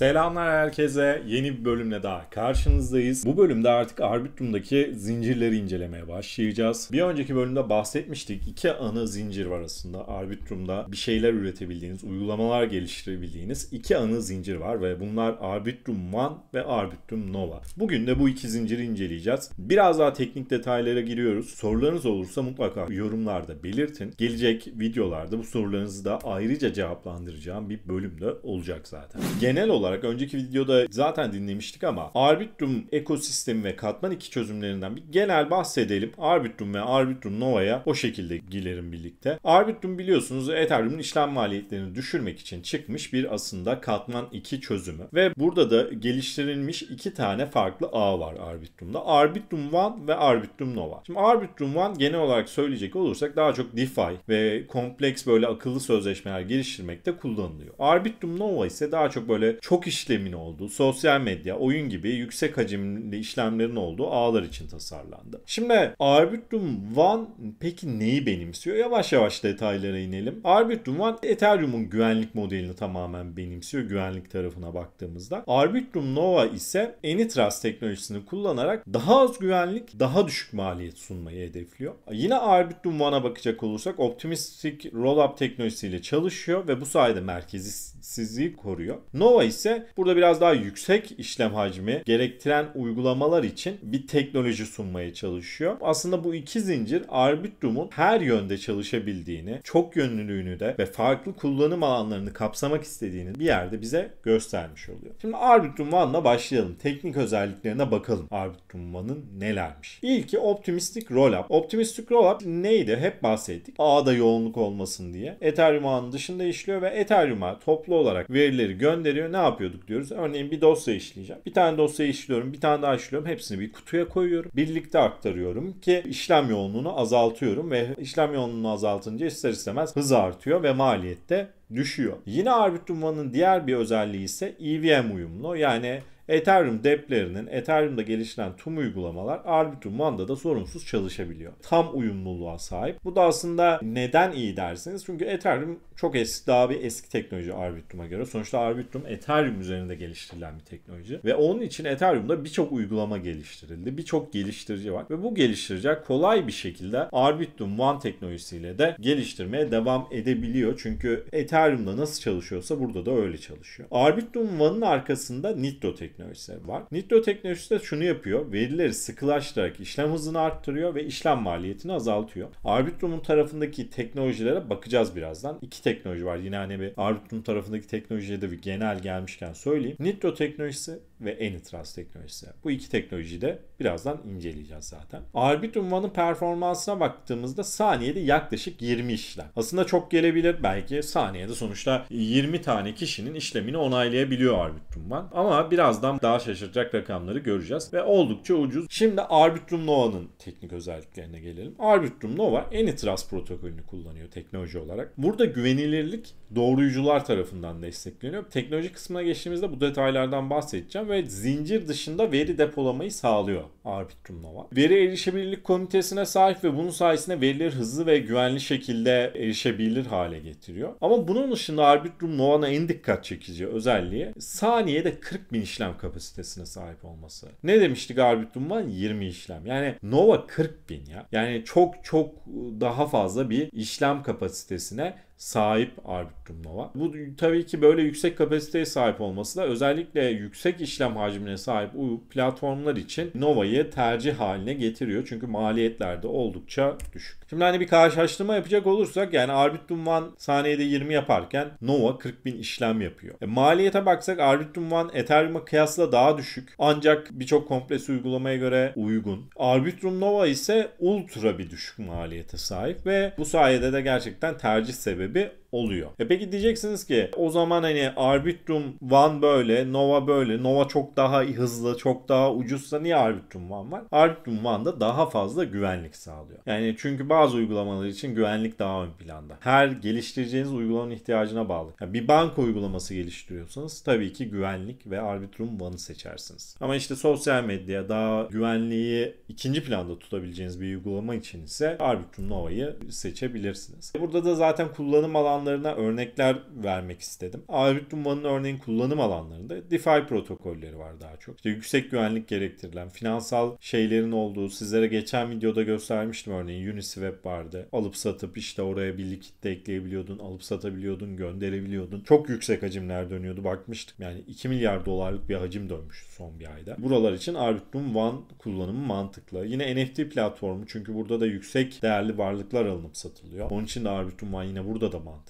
Selamlar herkese. Yeni bir bölümle daha karşınızdayız. Bu bölümde artık Arbitrum'daki zincirleri incelemeye başlayacağız. Bir önceki bölümde bahsetmiştik. iki ana zincir var aslında. Arbitrum'da bir şeyler üretebildiğiniz, uygulamalar geliştirebildiğiniz iki ana zincir var ve bunlar Arbitrum One ve Arbitrum Nova. Bugün de bu iki zinciri inceleyeceğiz. Biraz daha teknik detaylara giriyoruz. Sorularınız olursa mutlaka yorumlarda belirtin. Gelecek videolarda bu sorularınızı da ayrıca cevaplandıracağım bir bölümde olacak zaten. Genel olarak olarak önceki videoda zaten dinlemiştik ama Arbitrum ekosistemi ve Katman iki çözümlerinden bir genel bahsedelim. Arbitrum ve Arbitrum Nova'ya o şekilde girelim birlikte. Arbitrum biliyorsunuz Ethereum'un işlem maliyetlerini düşürmek için çıkmış bir aslında Katman iki çözümü ve burada da geliştirilmiş iki tane farklı ağ var Arbitrum'da. Arbitrum One ve Arbitrum Nova. Şimdi Arbitrum One genel olarak söyleyecek olursak daha çok DeFi ve kompleks böyle akıllı sözleşmeler geliştirmekte kullanılıyor. Arbitrum Nova ise daha çok böyle çok çok işlemin olduğu, sosyal medya, oyun gibi yüksek hacimli işlemlerin olduğu ağlar için tasarlandı. Şimdi Arbitrum One peki neyi benimsiyor? Yavaş yavaş detaylara inelim. Arbitrum One Ethereum'un güvenlik modelini tamamen benimsiyor güvenlik tarafına baktığımızda. Arbitrum Nova ise Anytrust teknolojisini kullanarak daha az güvenlik, daha düşük maliyet sunmayı hedefliyor. Yine Arbitrum One'a bakacak olursak Optimistic Rollup teknolojisiyle çalışıyor ve bu sayede merkezsizliği koruyor. Nova ise ise burada biraz daha yüksek işlem hacmi gerektiren uygulamalar için bir teknoloji sunmaya çalışıyor. Aslında bu iki zincir Arbitrum'un her yönde çalışabildiğini, çok yönlülüğünü de ve farklı kullanım alanlarını kapsamak istediğini bir yerde bize göstermiş oluyor. Şimdi Arbitrum One'la başlayalım. Teknik özelliklerine bakalım Arbitrum One'ın nelermiş. İlki Optimistic Rollup. Optimistic Rollup neydi? Hep bahsettik. Ağda yoğunluk olmasın diye. Ethereum ağının dışında işliyor ve Ethereum'a toplu olarak verileri gönderiyor. Ne yapıyorduk diyoruz. Örneğin bir dosya işleyeceğim. Bir tane dosya işliyorum, bir tane daha işliyorum. Hepsini bir kutuya koyuyorum. Birlikte aktarıyorum ki işlem yoğunluğunu azaltıyorum ve işlem yoğunluğunu azaltınca ister istemez hız artıyor ve maliyette düşüyor. Yine Arbitrum One'ın diğer bir özelliği ise EVM uyumlu. Yani Ethereum deplerinin Ethereum'da geliştirilen tüm uygulamalar Arbitrum Manda'da sorunsuz çalışabiliyor. Tam uyumluluğa sahip. Bu da aslında neden iyi dersiniz? Çünkü Ethereum çok eski, daha bir eski teknoloji Arbitrum'a göre. Sonuçta Arbitrum Ethereum üzerinde geliştirilen bir teknoloji. Ve onun için Ethereum'da birçok uygulama geliştirildi. Birçok geliştirici var. Ve bu geliştirici kolay bir şekilde Arbitrum One teknolojisiyle de geliştirmeye devam edebiliyor. Çünkü Ethereum'da nasıl çalışıyorsa burada da öyle çalışıyor. Arbitrum One'ın arkasında Nitro teknolojisi teknolojileri var. Nitro teknolojisi de şunu yapıyor. Verileri sıkılaştırarak işlem hızını arttırıyor ve işlem maliyetini azaltıyor. Arbitrum'un tarafındaki teknolojilere bakacağız birazdan. İki teknoloji var. Yine hani bir Arbitrum'un tarafındaki teknolojiye de bir genel gelmişken söyleyeyim. Nitro teknolojisi ve Anytrust teknolojisi. Bu iki teknolojiyi de birazdan inceleyeceğiz zaten. Arbitrum One'ın performansına baktığımızda saniyede yaklaşık 20 işlem. Aslında çok gelebilir belki saniyede sonuçta 20 tane kişinin işlemini onaylayabiliyor Arbitrum One. Ama birazdan daha şaşırtacak rakamları göreceğiz ve oldukça ucuz. Şimdi Arbitrum Nova'nın teknik özelliklerine gelelim. Arbitrum Nova Anytrust protokolünü kullanıyor teknoloji olarak. Burada güvenilirlik doğruyucular tarafından destekleniyor. Teknoloji kısmına geçtiğimizde bu detaylardan bahsedeceğim ve zincir dışında veri depolamayı sağlıyor Arbitrum Nova. Veri erişebilirlik komitesine sahip ve bunun sayesinde veriler hızlı ve güvenli şekilde erişebilir hale getiriyor. Ama bunun dışında Arbitrum Nova'nın en dikkat çekici özelliği saniyede 40 bin işlem kapasitesine sahip olması. Ne demiştik Arbitrum Nova'nın? 20 işlem. Yani Nova 40 bin ya. Yani çok çok daha fazla bir işlem kapasitesine sahip Arbitrum Nova. Bu tabii ki böyle yüksek kapasiteye sahip olması da özellikle yüksek işlem işlem hacmine sahip U platformlar için Nova'yı tercih haline getiriyor. Çünkü maliyetler de oldukça düşük. Şimdi hani bir karşılaştırma yapacak olursak yani Arbitrum One saniyede 20 yaparken Nova 40 bin işlem yapıyor. E, maliyete baksak Arbitrum One Ethereum'a kıyasla daha düşük. Ancak birçok kompleks uygulamaya göre uygun. Arbitrum Nova ise ultra bir düşük maliyete sahip ve bu sayede de gerçekten tercih sebebi oluyor. E peki diyeceksiniz ki o zaman hani Arbitrum One böyle, Nova böyle, Nova çok daha hızlı, çok daha ucuzsa niye Arbitrum One var? Arbitrum One'da daha fazla güvenlik sağlıyor. Yani çünkü bazı uygulamalar için güvenlik daha ön planda. Her geliştireceğiniz uygulamanın ihtiyacına bağlı. Yani bir banka uygulaması geliştiriyorsanız tabii ki güvenlik ve Arbitrum One'ı seçersiniz. Ama işte sosyal medya daha güvenliği ikinci planda tutabileceğiniz bir uygulama için ise Arbitrum Nova'yı seçebilirsiniz. Burada da zaten kullanım alan alanlarına örnekler vermek istedim. Arbitrum'un örneğin kullanım alanlarında DeFi protokolleri var daha çok. İşte yüksek güvenlik gerektirilen, finansal şeylerin olduğu, sizlere geçen videoda göstermiştim örneğin Uniswap vardı. Alıp satıp işte oraya bir likit ekleyebiliyordun, alıp satabiliyordun, gönderebiliyordun. Çok yüksek hacimler dönüyordu bakmıştık. Yani 2 milyar dolarlık bir hacim dönmüştü son bir ayda. Buralar için Arbitrum One kullanımı mantıklı. Yine NFT platformu çünkü burada da yüksek değerli varlıklar alınıp satılıyor. Onun için de Arbitrum One yine burada da mantıklı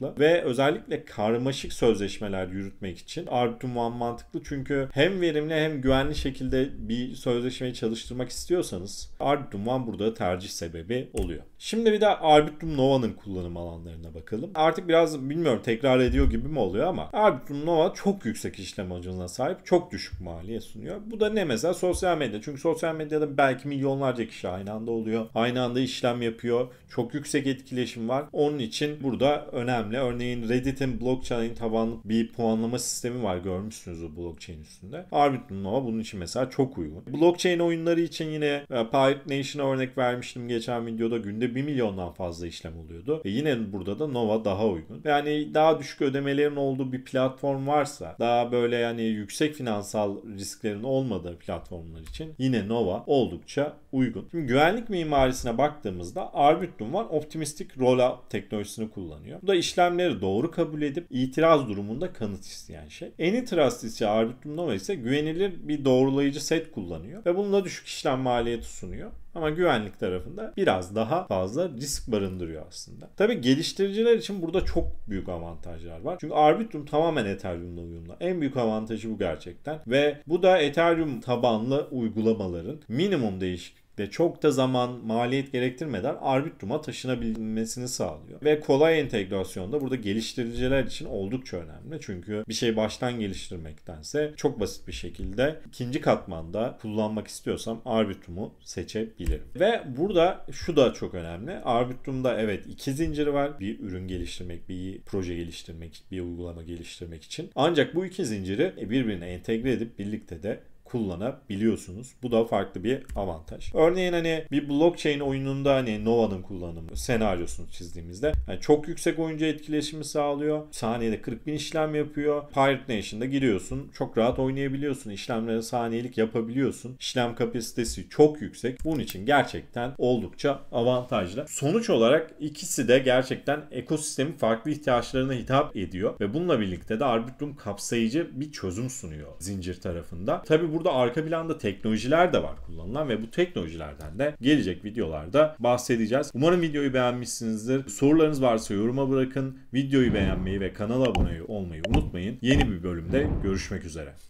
mantıklı ve özellikle karmaşık sözleşmeler yürütmek için Arbitrum One mantıklı çünkü hem verimli hem güvenli şekilde bir sözleşmeyi çalıştırmak istiyorsanız Arbitrum One burada tercih sebebi oluyor. Şimdi bir de Arbitrum Nova'nın kullanım alanlarına bakalım. Artık biraz bilmiyorum tekrar ediyor gibi mi oluyor ama Arbitrum Nova çok yüksek işlem hacına sahip, çok düşük maliye sunuyor. Bu da ne mesela sosyal medya. Çünkü sosyal medyada belki milyonlarca kişi aynı anda oluyor. Aynı anda işlem yapıyor. Çok yüksek etkileşim var. Onun için burada önemli önemli. Örneğin Reddit'in blockchain tabanlı bir puanlama sistemi var görmüşsünüz o blockchain üstünde. Arbitrum Nova bunun için mesela çok uygun. Blockchain oyunları için yine e, Pirate Nation'a örnek vermiştim geçen videoda günde 1 milyondan fazla işlem oluyordu. E yine burada da Nova daha uygun. Yani daha düşük ödemelerin olduğu bir platform varsa daha böyle yani yüksek finansal risklerin olmadığı platformlar için yine Nova oldukça uygun. Şimdi güvenlik mimarisine baktığımızda Arbitrum var optimistik rollout teknolojisini kullanıyor. Bu da iş işlemleri doğru kabul edip itiraz durumunda kanıt isteyen şey. Antitrust ise arbitrum nova ise güvenilir bir doğrulayıcı set kullanıyor ve bununla düşük işlem maliyeti sunuyor. Ama güvenlik tarafında biraz daha fazla risk barındırıyor aslında. Tabi geliştiriciler için burada çok büyük avantajlar var. Çünkü Arbitrum tamamen Ethereum'la uyumlu. En büyük avantajı bu gerçekten. Ve bu da Ethereum tabanlı uygulamaların minimum değişiklik ve çok da zaman maliyet gerektirmeden Arbitrum'a taşınabilmesini sağlıyor. Ve kolay entegrasyon da burada geliştiriciler için oldukça önemli. Çünkü bir şey baştan geliştirmektense çok basit bir şekilde ikinci katmanda kullanmak istiyorsam Arbitrum'u seçebilirim. Ve burada şu da çok önemli. Arbitrum'da evet iki zinciri var. Bir ürün geliştirmek, bir proje geliştirmek, bir uygulama geliştirmek için. Ancak bu iki zinciri birbirine entegre edip birlikte de kullanabiliyorsunuz. Bu da farklı bir avantaj. Örneğin hani bir blockchain oyununda hani Nova'nın kullanımı senaryosunu çizdiğimizde yani çok yüksek oyuncu etkileşimi sağlıyor. Saniyede 40 bin işlem yapıyor. Pirate Nation'da giriyorsun. Çok rahat oynayabiliyorsun. İşlemlere saniyelik yapabiliyorsun. İşlem kapasitesi çok yüksek. Bunun için gerçekten oldukça avantajlı. Sonuç olarak ikisi de gerçekten ekosistemin farklı ihtiyaçlarına hitap ediyor ve bununla birlikte de Arbitrum kapsayıcı bir çözüm sunuyor zincir tarafında. Tabii burada arka planda teknolojiler de var kullanılan ve bu teknolojilerden de gelecek videolarda bahsedeceğiz. Umarım videoyu beğenmişsinizdir. Sorularınız varsa yoruma bırakın. Videoyu beğenmeyi ve kanala abone olmayı unutmayın. Yeni bir bölümde görüşmek üzere.